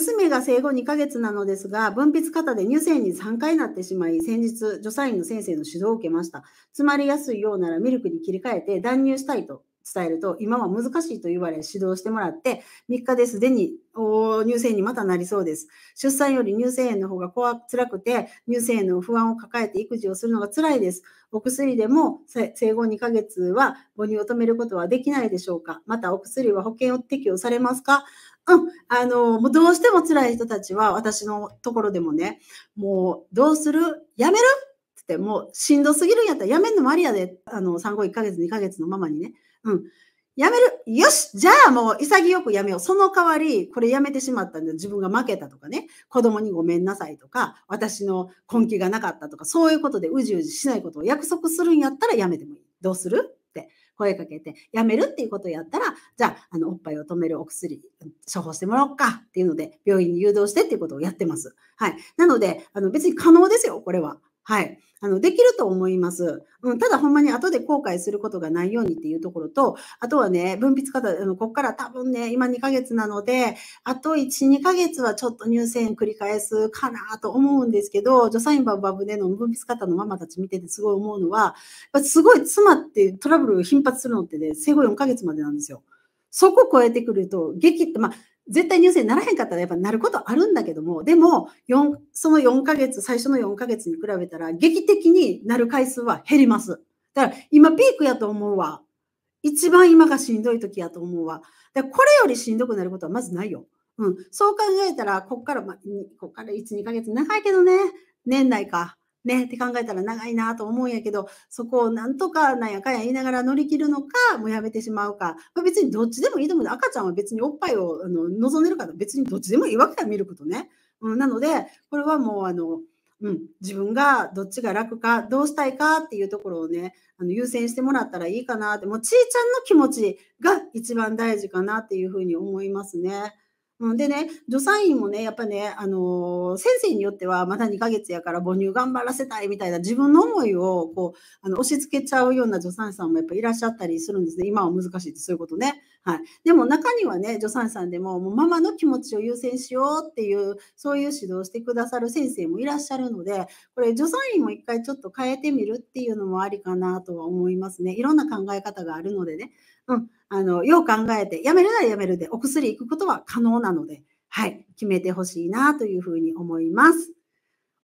娘が生後2ヶ月なのですが、分泌過多で乳腺に3回なってしまい、先日、助産院の先生の指導を受けました。詰まりやすいようならミルクに切り替えて断乳したいと伝えると、今は難しいと言われ指導してもらって、3日ですでに乳腺炎にまたなりそうです。出産より乳腺炎の方が怖辛くて、乳腺炎の不安を抱えて育児をするのが辛いです。お薬でも生後2ヶ月は母乳を止めることはできないでしょうかまたお薬は保険を適用されますかうん、あの、もうどうしても辛い人たちは、私のところでもね、もう、どうするやめるってもうしんどすぎるんやったらやめんのもありやであの産後1ヶ月2ヶ月のママにねうんやめるよしじゃあもう潔くやめよう。その代わり、これやめてしまったんで自分が負けたとかね、子供にごめんなさいとか、私の根気がなかったとか、そういうことでうじうじしないことを約束するんやったらやめてもいい。どうするって声かけて、やめるっていうことをやったら、じゃあ、あの、おっぱいを止めるお薬、処方してもらおうかっていうので、病院に誘導してっていうことをやってます。はい。なので、あの、別に可能ですよ、これは。はい。あの、できると思います。うん、ただほんまに後で後悔することがないようにっていうところと、あとはね、分泌方、あの、こっから多分ね、今2ヶ月なので、あと1、2ヶ月はちょっと乳腺繰り返すかなと思うんですけど、助産院バブバブでの分泌方のママたち見ててすごい思うのは、すごい妻ってトラブル頻発するのってね、生後4ヶ月までなんですよ。そこ超えてくると、激って、まあ、絶対入にならへんかったらやっぱなることあるんだけども、でも、その4ヶ月、最初の4ヶ月に比べたら、劇的になる回数は減ります。だから、今ピークやと思うわ。一番今がしんどい時やと思うわ。だこれよりしんどくなることはまずないよ。うん、そう考えたら、こっから、ま、こっから1、2ヶ月長いけどね、年内か。ね、って考えたら長いなと思うんやけど、そこをなんとかなんやかんや言いながら乗り切るのか、もうやめてしまうか、まあ、別にどっちでもいいと思う赤ちゃんは別におっぱいをあの望んでるから、別にどっちでもいいわけや見ることね。うん、なので、これはもう、あの、うん、自分がどっちが楽か、どうしたいかっていうところをね、あの優先してもらったらいいかなって、もうちいちゃんの気持ちが一番大事かなっていうふうに思いますね。うん、でね、助産院もね、やっぱね、あのー、先生によってはまた2ヶ月やから母乳頑張らせたいみたいな自分の思いをこうあの押し付けちゃうような助産師さんもやっぱいらっしゃったりするんですね。今は難しいってそういうことね。はい、でも中にはね、助産師さんでももうママの気持ちを優先しようっていう、そういう指導してくださる先生もいらっしゃるので、これ助産院も一回ちょっと変えてみるっていうのもありかなとは思いますね。いろんな考え方があるのでね。うんあの、よう考えて、やめるならやめるで、お薬行くことは可能なので、はい、決めてほしいなというふうに思います。